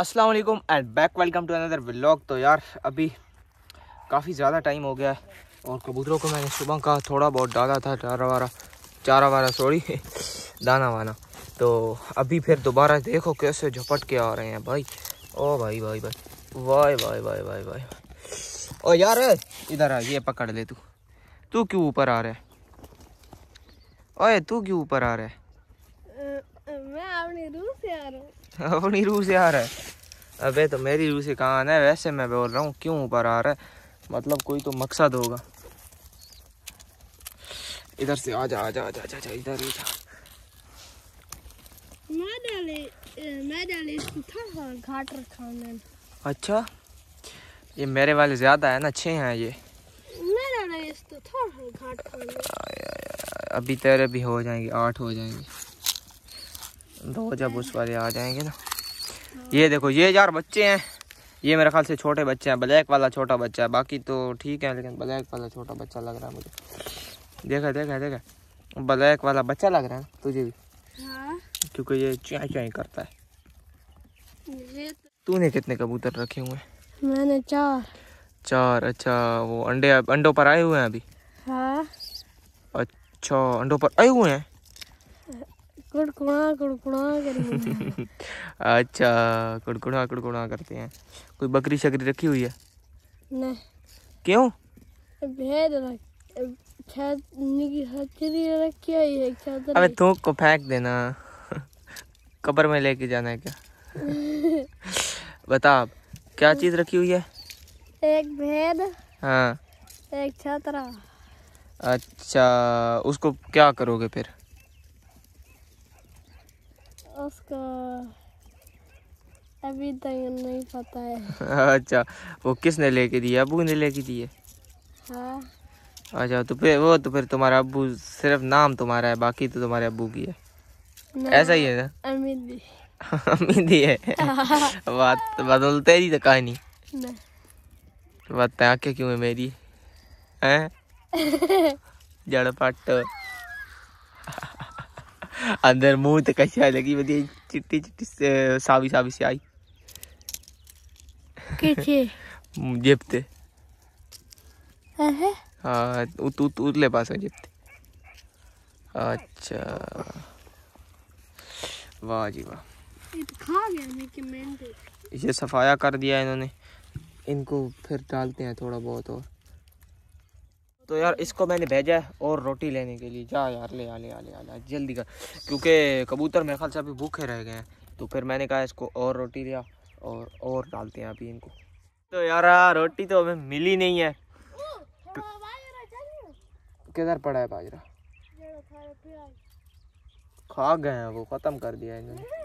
अस्सलाम वालेकुम and back welcome to another vlog तो यार अभी काफ़ी ज़्यादा टाइम हो गया है और कबूतरों को मैंने सुबह का थोड़ा बहुत डाला था चारा वारा चारा वारा सॉरी दाना वाना तो अभी फिर दोबारा देखो कैसे झपट के आ रहे हैं भाई ओ भाई भाई भाई वाह वाह वाह वाह वाह ओ यार इधर आ ये पकड़ ले तू तू क्यों ऊपर आ रहा है ओए तू क्यों ऊपर आ रहा है अपनी रूह से आ रहा है अबे तो मेरी रूह से कहा आना है वैसे मैं बोल रहा हूँ क्यों ऊपर आ रहा है मतलब कोई तो मकसद होगा इधर से आ जा आ जा आ जा इधर ही जा मैं डाले मैं डाले था हाँ, घाट रखा मैंने अच्छा ये मेरे वाले ज़्यादा है ना अच्छे हैं ये तो था था हाँ, अभी तेरे भी हो जाएंगे आठ हो जाएंगे दो जब उस वाले आ जाएंगे ना ये देखो ये यार बच्चे हैं ये मेरे ख्याल से छोटे बच्चे हैं ब्लैक वाला छोटा बच्चा है बाकी तो ठीक है लेकिन ब्लैक वाला छोटा बच्चा लग रहा है मुझे देखा देखा देखा ब्लैक वाला बच्चा लग रहा है तुझे भी हाँ। क्योंकि ये च्याई च्याई करता है तो- तूने कितने कबूतर रखे हुए हैं मैंने चार चार अच्छा वो अंडे अंडों पर आए हुए हैं अभी हाँ। अच्छा अंडों पर आए हुए हैं कुड़कुड़ा कुड़कुड़ा अच्छा कुड़कुड़ा कुड़कुड़ा करते हैं कोई बकरी शकरी रखी हुई है नहीं क्यों रखी हुई है अबे तू को फेंक देना कबर में लेके जाना है क्या बता क्या चीज रखी हुई है एक भेद हाँ एक छतरा अच्छा उसको क्या करोगे फिर उसको अभी तक नहीं पता है अच्छा वो किसने लेके दिया अबू ने लेके दिए हाँ अच्छा तो फिर वो तो फिर तुम्हारा अबू सिर्फ नाम तुम्हारा है बाकी तो तुम्हारे अबू की है ऐसा ही है ना अमीदी अमीदी है बात तो बदलते ही तो कहानी बात आके क्यों है मेरी हैं जड़पट अंदर मुंह तो कशा लगी बड़ी चिट्टी चिट्टी सावी सावी से आई जेबते हाँ तू तू ले पास है जेबते अच्छा वाह जी वाह ये तो सफाया कर दिया इन्होंने इनको फिर डालते हैं थोड़ा बहुत और तो यार इसको मैंने भेजा है और रोटी लेने के लिए जा यार ले आ ले आ ले आ ले जल्दी कर क्योंकि कबूतर मेरे ख्याल से अभी भूखे रह गए हैं तो फिर मैंने कहा इसको और रोटी लिया और और डालते हैं अभी इनको तो यार रोटी तो हमें मिली नहीं है किधर पड़ा है बाजरा खा गए हैं वो ख़त्म कर दिया इन्होंने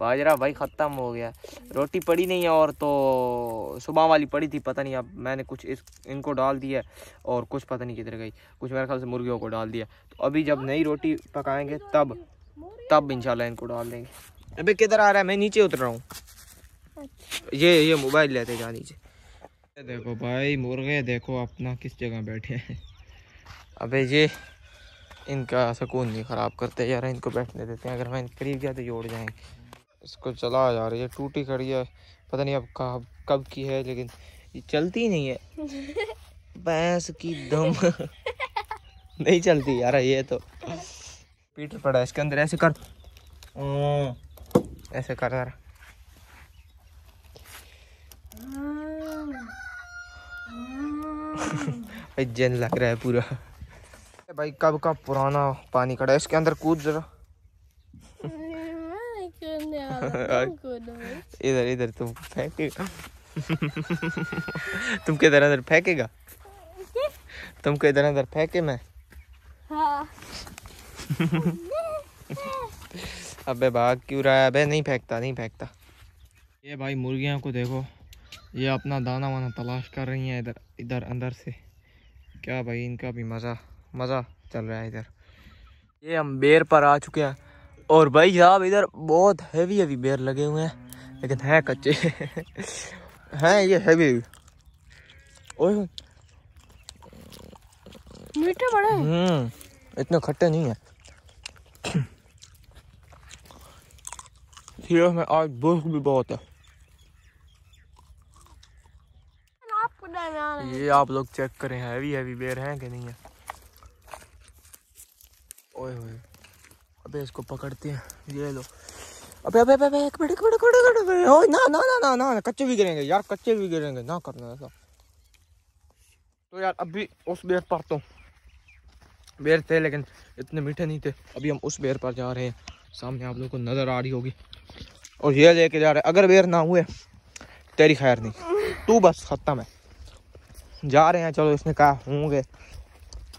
बाजरा भाई ख़त्म हो गया रोटी पड़ी नहीं है और तो सुबह वाली पड़ी थी पता नहीं अब मैंने कुछ इस इनको डाल दिया और कुछ पता नहीं किधर गई कुछ मेरे ख्याल से मुर्गियों को डाल दिया तो अभी जब नई रोटी पकाएंगे तब तब इंशाल्लाह इनको डाल देंगे अबे किधर आ रहा है मैं नीचे उतर रहा हूँ ये ये मोबाइल लेते जा नीचे देखो भाई मुर्गे देखो अपना किस जगह बैठे हैं अबे ये इनका सुकून नहीं ख़राब करते यार इनको बैठने देते हैं अगर मैं करीब गया तो जोड़ जाएंगे इसको चला जा रही है टूटी खड़ी है पता नहीं अब कब कब की है लेकिन ये चलती नहीं है भैंस की दम नहीं चलती यार ये तो पीटर पड़ा इसके अंदर ऐसे कर हम्म, ऐसे कर यार जन लग रहा है पूरा भाई कब का पुराना पानी खड़ा है इसके अंदर कूद जरा Oh, इधर इधर तुम फेंकेगा तुम किधर इधर अंदर फेंकेगा तुम के इधर अंदर फेंके मैं हाँ। अबे भाग क्यों रहा है अबे नहीं फेंकता नहीं फेंकता ये भाई मुर्गियों को देखो ये अपना दाना वाना तलाश कर रही हैं इधर इधर अंदर से क्या भाई इनका भी मज़ा मज़ा चल रहा है इधर ये हम बेर पर आ चुके हैं और भाई साहब इधर बहुत हैवी हैवी बेर लगे हुए हैं लेकिन है कच्चे हैं ये हैवी ओए मीठे बड़े हम्म इतने खट्टे नहीं है सीरियस में आज भूख भी बहुत है ये आप लोग चेक करें हैवी हैवी बेर हैं कि नहीं है ओए ओए अबे इसको पकड़ते हैं ये लो अबे अबे अबे अबे एक मिनट एक मिनट एक मिनट ओ ना ना ना ना ना कच्चे भी गिरेंगे यार कच्चे भी गिरेंगे ना करना ऐसा तो यार अभी उस बेर पर तो बेर थे लेकिन इतने मीठे नहीं थे अभी हम उस बेर पर जा रहे हैं सामने आप लोगों को नज़र आ रही होगी और ये लेके जा रहे अगर बेर ना हुए तेरी खैर नहीं तू बस ख़त्म है जा रहे हैं चलो इसने कहा होंगे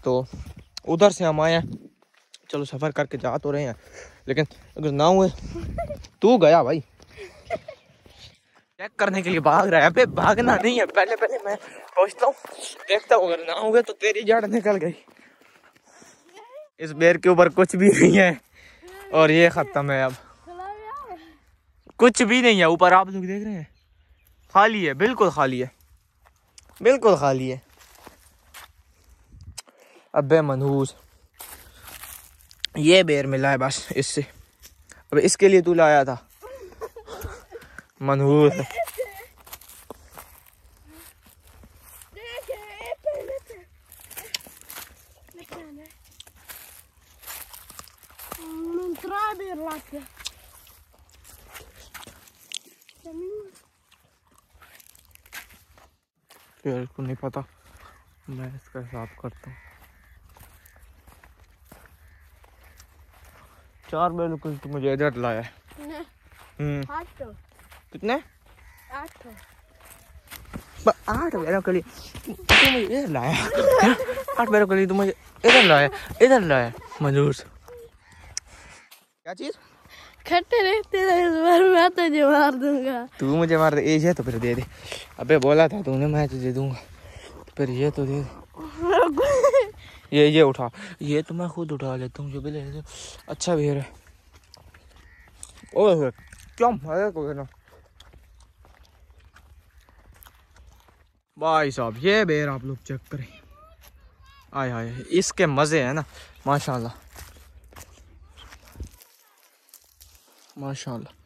तो उधर से हम आए हैं चलो सफ़र करके जा तो रहे हैं लेकिन अगर ना हुए तू गया भाई चेक करने के लिए भाग रहा है अबे भागना नहीं है पहले पहले मैं पहुँचता हूँ देखता हूँ अगर ना हुए तो तेरी जड़ निकल गई इस बेर के ऊपर कुछ भी नहीं है और ये ख़त्म है अब कुछ भी नहीं है ऊपर आप लोग देख रहे हैं खाली है बिल्कुल खाली है बिल्कुल खाली है अबे मनहूस ये बेर मिला है बस इससे अब इसके लिए तू लाया था मनहूर है को नहीं पता मैं इसका हिसाब करता हूँ चार बैल कुछ तो मुझे इधर लाया हम्म। कितने आठ बैरों के लिए तुम तो इधर लाया आठ बैरों के लिए तुम मुझे इधर लाया तो इधर लाया मजूर क्या चीज खट्टे रहते रहे इस बार मैं तुझे मार दूंगा तू मुझे मार दे ये तो फिर दे दे अबे बोला था तूने मैं तुझे दूंगा फिर ये तो दे दे ये ये उठा ये तो मैं खुद उठा लेता हूँ जो भी ले लेते अच्छा भी है ओह क्या मजा को ना भाई साहब ये बेर आप लोग चेक करें आए हाय इसके मज़े हैं ना माशाल्लाह माशाल्लाह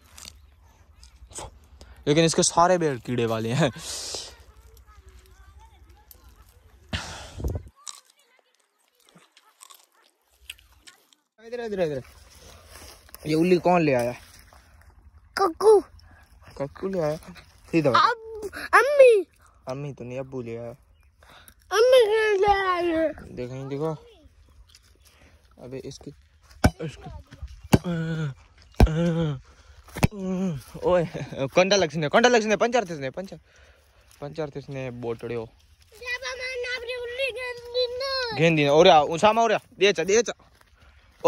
लेकिन इसके सारे बेर कीड़े वाले हैं इधर इधर ये उल्ली कौन ले आया कक्कू कक्कू ले आया सीधा अब अम्मी अम्मी तो नहीं अबू ले आया अम्मी ले आया देखें देखो अबे इसके इसके ओए कोंडा लक्ष्य कोंडा लक्ष्य पंचर तिसने पंचर पंचर थे तिसने बोटड़ियो गेंदी ना और ओरिया उसामा चा दे चा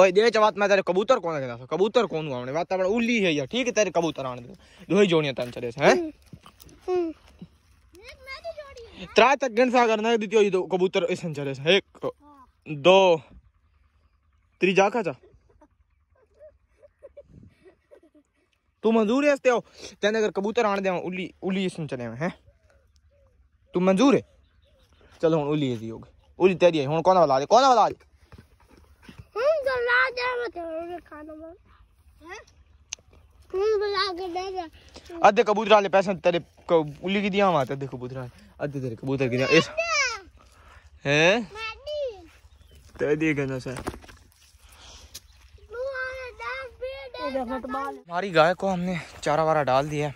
ओए दे च बात तेरे कबूतर कौन कहता कबूतर कौन हुआ बात अपन उल्ली है यार ठीक है तेरे कबूतर आने दे दो ही जोड़ियां तन चले हैं त्रा तक गण सा करना है दीदी तो कबूतर ऐसे चले हैं एक दो त्री जा जा तू मंजूर है इसते हो तेने अगर कबूतर आने दे उल्ली उल्ली इसमें चले हैं तू मंजूर है चलो हूँ उल्ली है होगी उल्ली तेरी है हूँ कौन वाला कौन वाला अद्धे हाँ? कबूतर आले पैसे तेरे उली की दिया आते आधे कबूतर आले अद्धे तेरे कबूतर की दिया इस हैं तेरे दिए ना सर हमारी गाय को हमने चारा वारा डाल दिया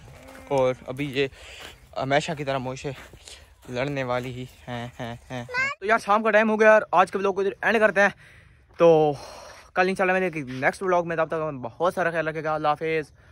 और अभी ये हमेशा की तरह मोशे लड़ने वाली ही हैं हैं हैं तो यार शाम का टाइम हो गया यार आज के ब्लॉग को इधर एंड करते हैं तो कल इंशाल्लाह मेरे नेक्स्ट ब्लॉग में तब तक बहुत सारा ख्याल रखेगा अल्लाह हाफिज़